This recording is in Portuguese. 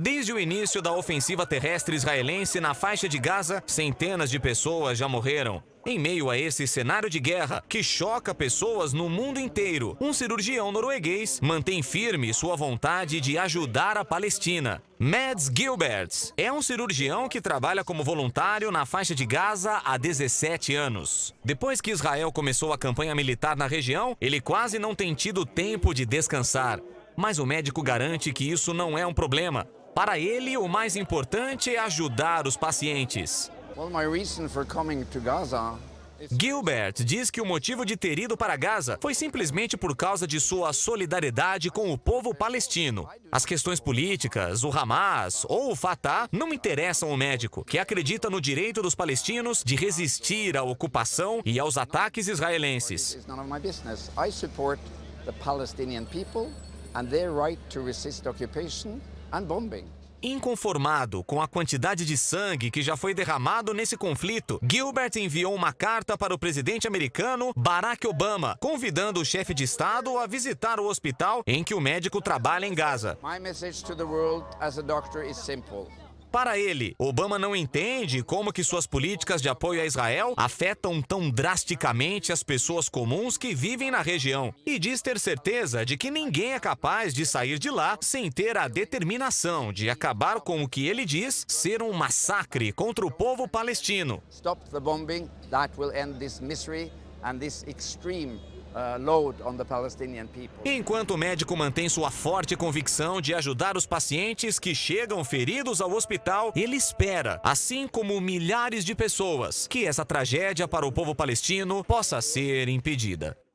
Desde o início da ofensiva terrestre israelense na faixa de Gaza, centenas de pessoas já morreram. Em meio a esse cenário de guerra que choca pessoas no mundo inteiro, um cirurgião norueguês mantém firme sua vontade de ajudar a Palestina. Mads Gilberts é um cirurgião que trabalha como voluntário na faixa de Gaza há 17 anos. Depois que Israel começou a campanha militar na região, ele quase não tem tido tempo de descansar. Mas o médico garante que isso não é um problema, para ele, o mais importante é ajudar os pacientes. Gilbert diz que o motivo de ter ido para Gaza foi simplesmente por causa de sua solidariedade com o povo palestino. As questões políticas, o Hamas ou o Fatah não interessam o médico, que acredita no direito dos palestinos de resistir à ocupação e aos ataques israelenses. The Palestinian people seu direito de resistir à ocupação Inconformado com a quantidade de sangue que já foi derramado nesse conflito, Gilbert enviou uma carta para o presidente americano Barack Obama, convidando o chefe de Estado a visitar o hospital em que o médico trabalha em Gaza. My message to the world as a doctor is simple. Para ele, Obama não entende como que suas políticas de apoio a Israel afetam tão drasticamente as pessoas comuns que vivem na região e diz ter certeza de que ninguém é capaz de sair de lá sem ter a determinação de acabar com o que ele diz ser um massacre contra o povo palestino. Stop the bombing, that will end this misery and this extreme Uh, Enquanto o médico mantém sua forte convicção de ajudar os pacientes que chegam feridos ao hospital, ele espera, assim como milhares de pessoas, que essa tragédia para o povo palestino possa ser impedida.